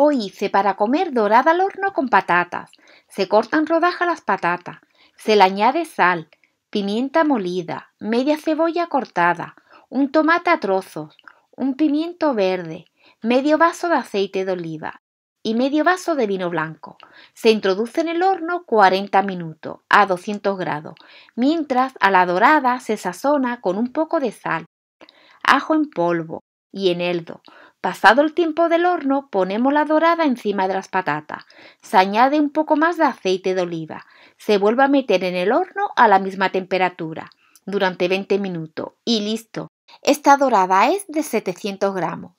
Hoy hice para comer dorada al horno con patatas. Se cortan rodajas las patatas. Se le añade sal, pimienta molida, media cebolla cortada, un tomate a trozos, un pimiento verde, medio vaso de aceite de oliva y medio vaso de vino blanco. Se introduce en el horno 40 minutos a 200 grados, mientras a la dorada se sazona con un poco de sal, ajo en polvo y eneldo, Pasado el tiempo del horno, ponemos la dorada encima de las patatas. Se añade un poco más de aceite de oliva. Se vuelve a meter en el horno a la misma temperatura durante 20 minutos y listo. Esta dorada es de 700 gramos.